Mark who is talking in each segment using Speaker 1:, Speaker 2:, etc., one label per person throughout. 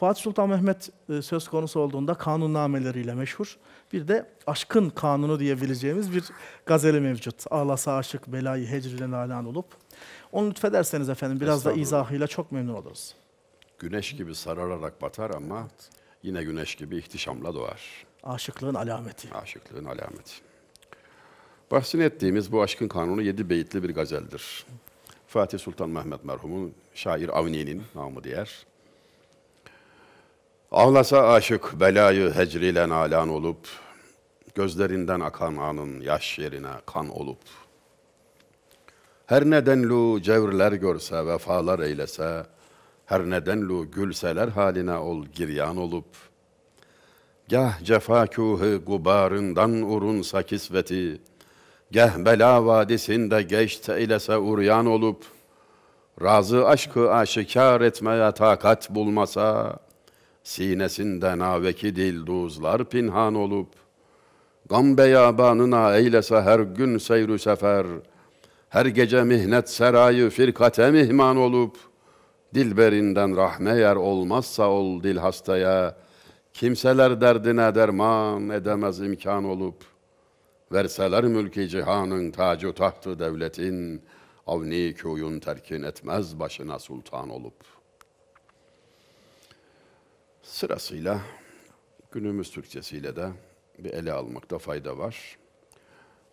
Speaker 1: Fatih Sultan Mehmet e, söz konusu olduğunda kanunnameleriyle meşhur. Bir de aşkın kanunu diyebileceğimiz bir gazeli mevcut. Ağlasa aşık belayı hecrile nalan olup. Onu lütfederseniz efendim biraz da izahıyla çok memnun oluruz.
Speaker 2: Güneş gibi sarararak batar ama yine güneş gibi ihtişamla doğar.
Speaker 1: Aşıklığın alameti. Aşıklığın
Speaker 2: alameti. Bahsini ettiğimiz bu aşkın kanunu yedi beyitli bir gazeldir. Fatih Sultan Mehmet merhumun şair Avni'nin namı diğer Avlasa aşık belayı hecriyle alan olup, Gözlerinden akan anın yaş yerine kan olup, Her nedenlu cevrler görse, vefalar eylese, Her nedenlu gülseler haline ol giryan olup, Gah cefa kuhu gubarından urun sakisveti, gah bela vadisinde geçt eylese uryan olup, Razı aşkı aşikar etmeye takat bulmasa, Sinesinden aveki duzlar pinhan olup, Gam beyabanına eylese her gün seyru sefer, Her gece mihnet serayı firkate mihman olup, Dilberinden rahme yer olmazsa ol dil hastaya, Kimseler derdine derman edemez imkan olup, Verseler mülki cihanın tacı tahtı devletin, Avni kuyun terkin etmez başına sultan olup.'' Sırasıyla günümüz Türkçesiyle de bir ele almakta fayda var.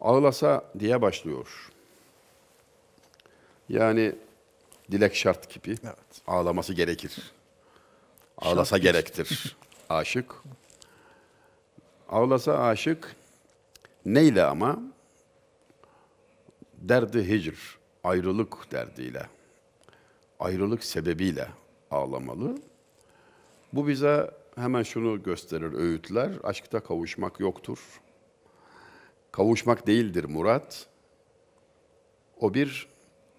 Speaker 2: Ağlasa diye başlıyor. Yani dilek şart gibi. Evet. Ağlaması gerekir. Ağlasa şart gerektir. aşık. Ağlasa aşık neyle ama? Derdi hicr, ayrılık derdiyle. Ayrılık sebebiyle ağlamalı. Bu bize hemen şunu gösterir öğütler. Aşkta kavuşmak yoktur. Kavuşmak değildir murat. O bir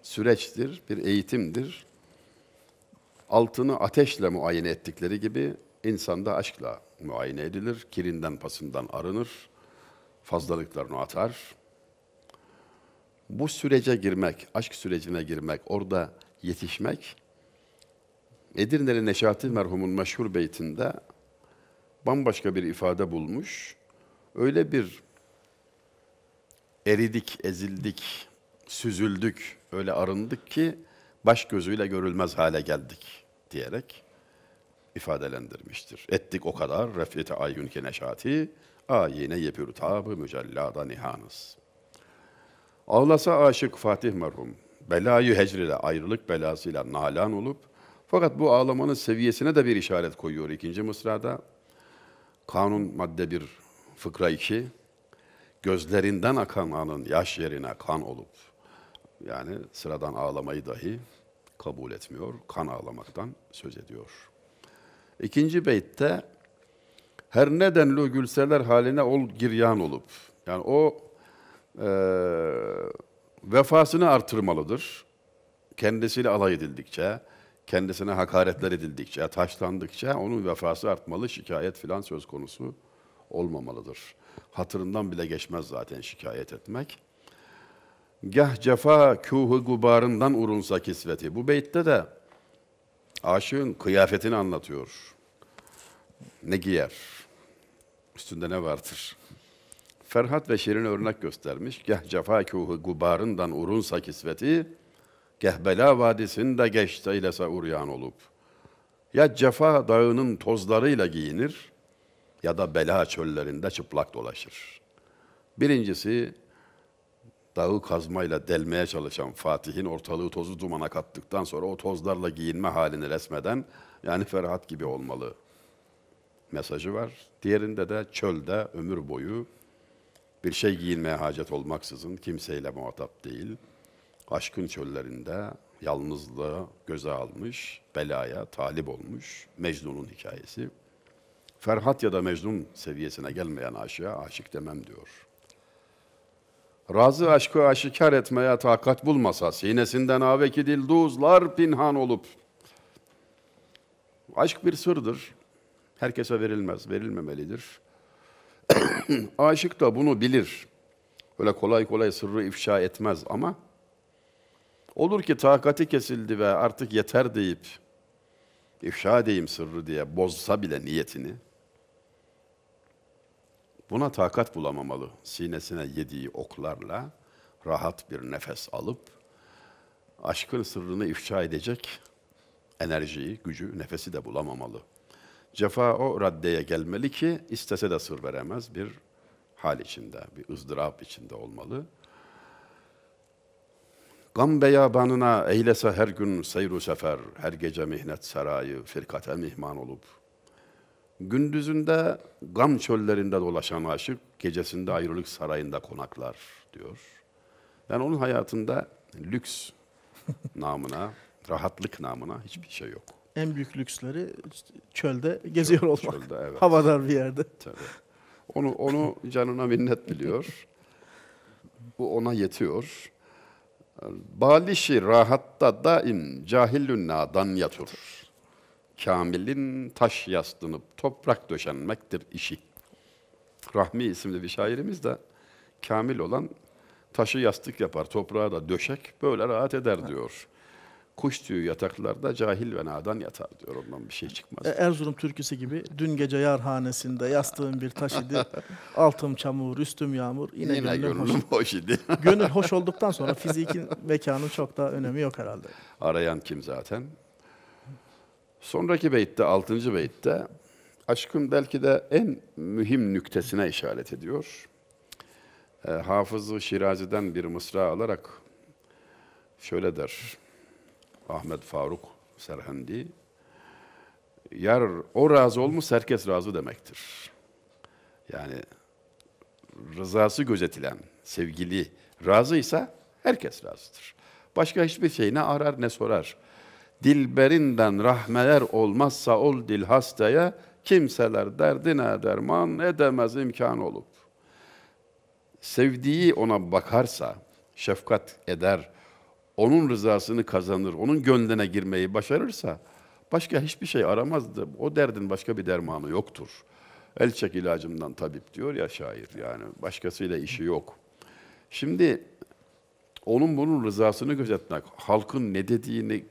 Speaker 2: süreçtir, bir eğitimdir. Altını ateşle muayene ettikleri gibi insanda aşkla muayene edilir. Kirinden pasından arınır. Fazlalıklarını atar. Bu sürece girmek, aşk sürecine girmek, orada yetişmek Edirneli Neşati merhumun meşhur beytinde bambaşka bir ifade bulmuş. Öyle bir eridik, ezildik, süzüldük, öyle arındık ki baş gözüyle görülmez hale geldik diyerek ifadelendirmiştir. Ettik o kadar refleti ayyun ki neşati, ayine yepür tabı mücellada nihanız. Ağlasa aşık Fatih merhum, belayı hecrile ayrılık belasıyla nalan olup, fakat bu ağlamanın seviyesine de bir işaret koyuyor ikinci mısrada. Kanun madde bir fıkra 2. Gözlerinden akan anın yaş yerine kan olup, yani sıradan ağlamayı dahi kabul etmiyor, kan ağlamaktan söz ediyor. İkinci beytte, her nedenli gülseler haline ol giryan olup, yani o e, vefasını artırmalıdır. Kendisiyle alay edildikçe, kendisine hakaretler edildikçe, taşlandıkça onun vefası artmalı, şikayet filan söz konusu olmamalıdır. Hatırından bile geçmez zaten şikayet etmek. Gah cefa kuhu gubarından urunsa kisveti. Bu beytte de aşığın kıyafetini anlatıyor. Ne giyer? Üstünde ne vardır? Ferhat ve Şirin örnek göstermiş. Gah cefa kuhu gubarından urunsa kisveti. Gehbela Vadisi'ni de geç eylese uryan olup. Ya cefa dağının tozlarıyla giyinir ya da bela çöllerinde çıplak dolaşır. Birincisi dağı kazmayla delmeye çalışan Fatih'in ortalığı tozu dumana kattıktan sonra o tozlarla giyinme halini resmeden yani Ferhat gibi olmalı mesajı var. Diğerinde de çölde ömür boyu bir şey giyinmeye hacet olmaksızın kimseyle muhatap değil aşkın çöllerinde yalnızlığı göze almış, belaya talip olmuş Mecnun'un hikayesi. Ferhat ya da Mecnun seviyesine gelmeyen aşığa aşık demem diyor. Razı aşkı aşikar etmeye takat bulmasa, sinesinden aveki dilduzlar pinhan olup. Aşk bir sırdır. Herkese verilmez, verilmemelidir. aşık da bunu bilir. Öyle kolay kolay sırrı ifşa etmez ama Olur ki takati kesildi ve artık yeter deyip ifşa edeyim sırrı diye bozsa bile niyetini buna takat bulamamalı. Sinesine yediği oklarla rahat bir nefes alıp aşkın sırrını ifşa edecek enerjiyi, gücü, nefesi de bulamamalı. Cefa o raddeye gelmeli ki istese de sır veremez bir hal içinde, bir ızdırap içinde olmalı.'' Gam beyabanına eylese her gün seyru sefer, her gece mihnet sarayı, firkate mihman olup. Gündüzünde gam çöllerinde dolaşan aşık, gecesinde ayrılık sarayında konaklar diyor. Yani onun hayatında lüks namına, rahatlık namına hiçbir şey yok.
Speaker 1: En büyük lüksleri çölde geziyor Çöl, olmak. Çölde, evet. Havadar bir yerde. Tabii. Onu, onu
Speaker 2: canına minnet biliyor. Bu ona yetiyor. Balişi rahatta daim cahillün nadan yatur. Kamil'in taş yastınıp toprak döşenmektir işi. Rahmi isimli bir şairimiz de kamil olan taşı yastık yapar, toprağa da döşek, böyle rahat eder diyor kuş tüyü yataklarda cahil ve nadan yatar diyor. Ondan bir şey çıkmaz. E, Erzurum
Speaker 1: türküsü gibi dün gece yarhanesinde yastığım bir taş idi. Altım çamur, üstüm yağmur. Yine, Yine gönlüm, gönlüm hoş. hoş idi. Gönül hoş olduktan sonra fizikin mekanı çok daha önemi yok herhalde.
Speaker 2: Arayan kim zaten? Sonraki beytte, altıncı beytte aşkın belki de en mühim nüktesine işaret ediyor. E, Hafız-ı Şirazi'den bir mısra alarak şöyle der. Ahmet Faruk Serhendi. Yer o razı olmuş herkes razı demektir. Yani rızası gözetilen sevgili razıysa herkes razıdır. Başka hiçbir şey ne arar ne sorar. Dilberinden rahmeler olmazsa ol dil hastaya kimseler derdine derman edemez imkan olup. Sevdiği ona bakarsa, şefkat eder, onun rızasını kazanır, onun gönlüne girmeyi başarırsa başka hiçbir şey aramazdı. O derdin başka bir dermanı yoktur. El çek ilacımdan tabip diyor ya şair yani. Başkasıyla işi yok. Şimdi onun bunun rızasını gözetmek, halkın ne dediğini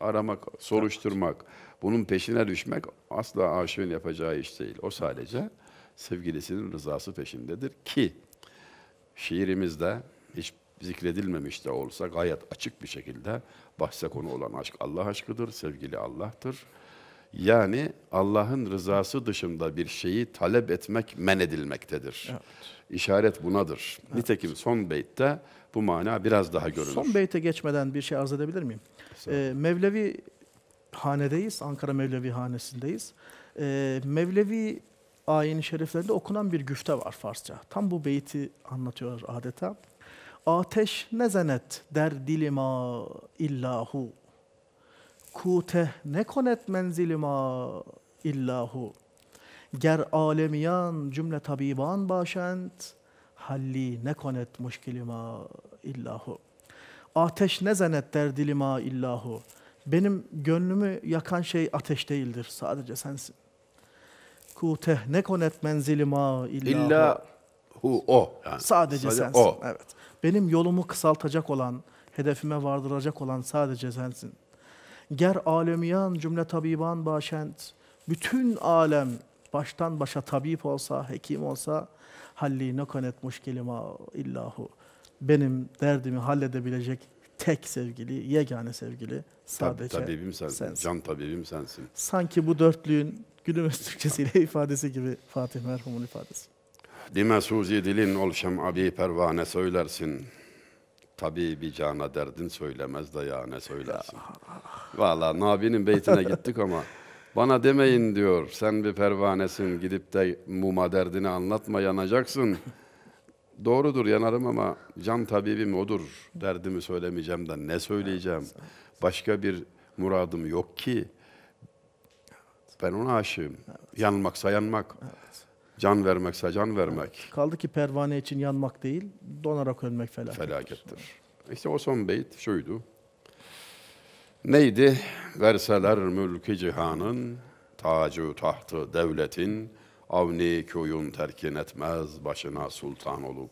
Speaker 2: aramak, soruşturmak, bunun peşine düşmek asla aşığın yapacağı iş değil. O sadece sevgilisinin rızası peşindedir ki şiirimizde hiç zikredilmemiş de olsa gayet açık bir şekilde bahse konu olan aşk Allah aşkıdır, sevgili Allah'tır. Yani Allah'ın rızası dışında bir şeyi talep etmek men edilmektedir. Evet. İşaret bunadır. Evet. Nitekim son beytte bu mana biraz daha görünür. Son
Speaker 1: beyte geçmeden bir şey arz edebilir miyim? Ee, Mevlevi hanedeyiz, Ankara Mevlevi hanesindeyiz. Ee, Mevlevi ayin-i şeriflerinde okunan bir güfte var Farsça. Tam bu beyti anlatıyor adeta. Ateş ne zenet der dilima illahu. Kute ne konet menzilima illahu. Ger alemiyan cümle tabiban başent, halli ne konet muşkilima illahu. Ateş ne zenet der dilima illahu. Benim gönlümü yakan şey ateş değildir, sadece sensin. kute ne konet menzilima illahu. İlla hu o. Yani. Sadece, sadece sensin. O. Evet. Benim yolumu kısaltacak olan, hedefime vardıracak olan sadece sensin. Ger alemiyan cümle tabiban başent, bütün alem baştan başa tabip olsa, hekim olsa, halli nekanet muşkilima illahu. Benim derdimi halledebilecek tek sevgili, yegane sevgili sadece Tab tabibim
Speaker 2: sensin. sensin. Can tabibim sensin. Sensin.
Speaker 1: Sanki bu dörtlüğün günümüz Türkçesiyle ifadesi gibi Fatih merhumun ifadesi.
Speaker 2: Dime suzi dilin ol şemabi pervane söylersin. bir cana derdin söylemez da ya ne söylersin. Valla Nabi'nin beytine gittik ama bana demeyin diyor. Sen bir pervanesin gidip de muma derdini anlatma yanacaksın. Doğrudur yanarım ama can tabibim odur. Derdimi söylemeyeceğim de ne söyleyeceğim. Başka bir muradım yok ki. Ben ona aşığım. Yanmaksa yanmak. Evet. Can vermekse can vermek.
Speaker 1: Kaldı ki pervane için yanmak değil, donarak ölmek felakettir. Felakettir.
Speaker 2: İşte o son beyt şuydu. Neydi? Verseler mülkü cihanın, tacı tahtı devletin, avni köyün terkin etmez başına sultan olup.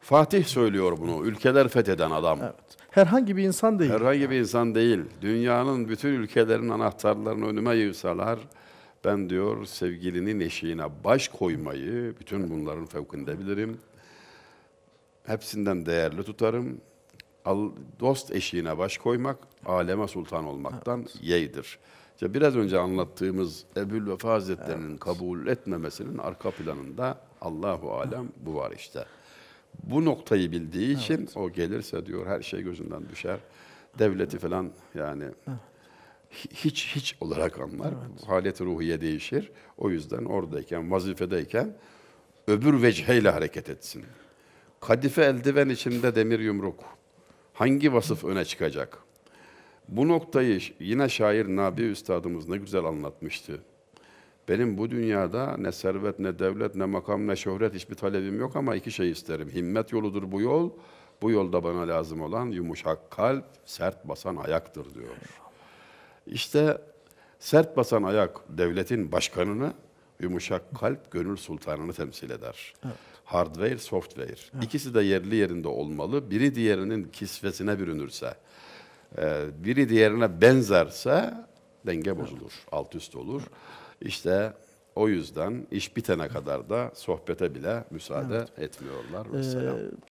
Speaker 2: Fatih söylüyor bunu, ülkeler fetheden adam. Evet. Herhangi bir insan değil. Herhangi bir insan değil. Dünyanın bütün ülkelerin anahtarlarını önüme yığsalar, ben diyor sevgilinin eşiğine baş koymayı, bütün bunların fevkinde bilirim. Hepsinden değerli tutarım. Al, dost eşiğine baş koymak, aleme sultan olmaktan evet. yeydir. İşte biraz önce anlattığımız Ebul Vefa Hazretleri'nin evet. kabul etmemesinin arka planında Allahu Alem bu var işte. Bu noktayı bildiği için evet. o gelirse diyor her şey gözünden düşer. Devleti falan yani hiç hiç olarak anlar. Evet. Halet ruhiye değişir. O yüzden oradayken, vazifedeyken öbür veciheyle hareket etsin. Kadife eldiven içinde demir yumruk. Hangi vasıf öne çıkacak? Bu noktayı yine şair Nabi Üstadımız ne güzel anlatmıştı. Benim bu dünyada ne servet, ne devlet, ne makam, ne şöhret hiçbir talebim yok ama iki şey isterim. Himmet yoludur bu yol. Bu yolda bana lazım olan yumuşak kalp, sert basan ayaktır diyor. İşte sert basan ayak devletin başkanını, yumuşak kalp gönül sultanını temsil eder. Evet. Hardware, software. Evet. İkisi de yerli yerinde olmalı. Biri diğerinin kisvesine bürünürse, e, biri diğerine benzerse denge bozulur, evet. alt üst olur. İşte o yüzden iş bitene kadar da sohbete bile müsaade evet. etmiyorlar. Ee,